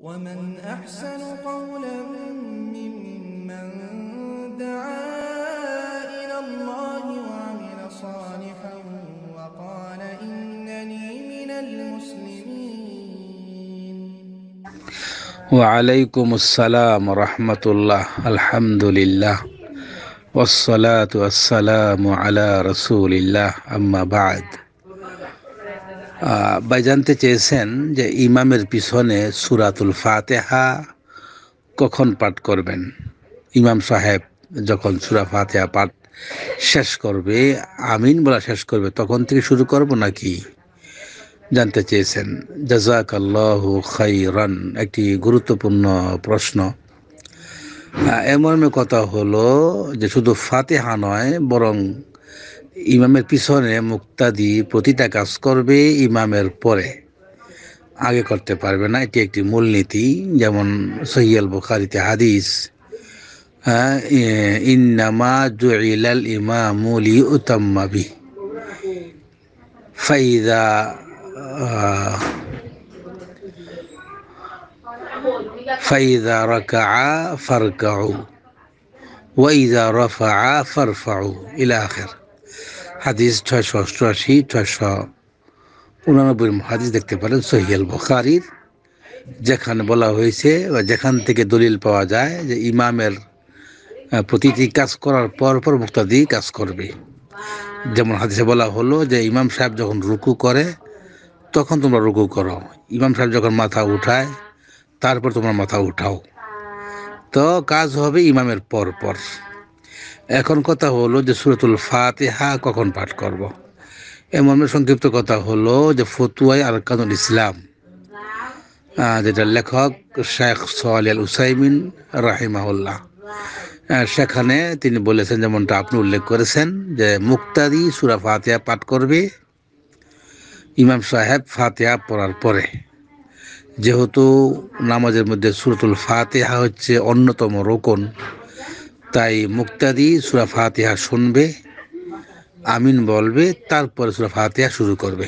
ومن أحسن قولا ممن دعا إلى الله وعمل صالحا وقال إنني من المسلمين وعليكم السلام ورحمة الله الحمد لله والصلاة والسلام على رسول الله أما بعد ভাই জানতে চেয়েছেন যে ইমামের পিছনে সুরাতুল ফাতেহা কখন পাঠ করবেন ইমাম সাহেব যখন সুরা ফাতেহা পাঠ শেষ করবে আমিন বলা শেষ করবে তখন থেকে শুরু করব নাকি জানতে চেয়েছেন জাজাক আল্লাহ খাই রান একটি গুরুত্বপূর্ণ প্রশ্ন এমন কথা হলো যে শুধু ফাতেহা নয় বরং ইমামের পিছনে মুক্তাদি প্রতিটা কাজ করবে ইমামের পরে আগে করতে পারবে না এটি একটি মূলনীতি যেমন সহিয়াল বুখারিতে হাদিস হ্যাঁ, ইন্নামা ফাইদা ফাইদা ওয়াইদা রফা ফরফাউ ইলা আখের হাদিস ছয়শো অষ্টআশি ছয়শো উনানব্বই হাদিস দেখতে পারেন সহিয়াল বখারির যেখানে বলা হয়েছে বা যেখান থেকে দলিল পাওয়া যায় যে ইমামের প্রতিটি কাজ করার পর পর মুক্তাদি কাজ করবে যেমন হাদিসে বলা হলো যে ইমাম সাহেব যখন রুকু করে তখন তোমরা রুকু করো ইমাম সাহেব যখন মাথা উঠায় তারপর তোমরা মাথা উঠাও তো কাজ হবে ইমামের পর পর এখন কথা হলো যে সুরতুল ফাতেহা কখন পাঠ করব। এমন সংক্ষিপ্ত কথা হলো যে ফতুয়াই আরকানুল ইসলাম যেটা লেখক শেখ সোয়াল উসাইমিন রাহিমাহুল্লাহ সেখানে তিনি বলেছেন যেমনটা আপনি উল্লেখ করেছেন যে মুক্তাদি সুরা ফাতেহা পাঠ করবে ইমাম সাহেব ফাতেহা পড়ার পরে যেহেতু নামাজের মধ্যে সুরতুল ফাতেহা হচ্ছে অন্যতম রোকন তাই মুক্তাদি সুরা ফাতিহা শুনবে আমিন বলবে তারপরে সুরা ফাতিহা শুরু করবে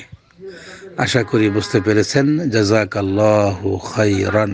আশা করি বুঝতে পেরেছেন জাজাক আল্লাহ খাইরান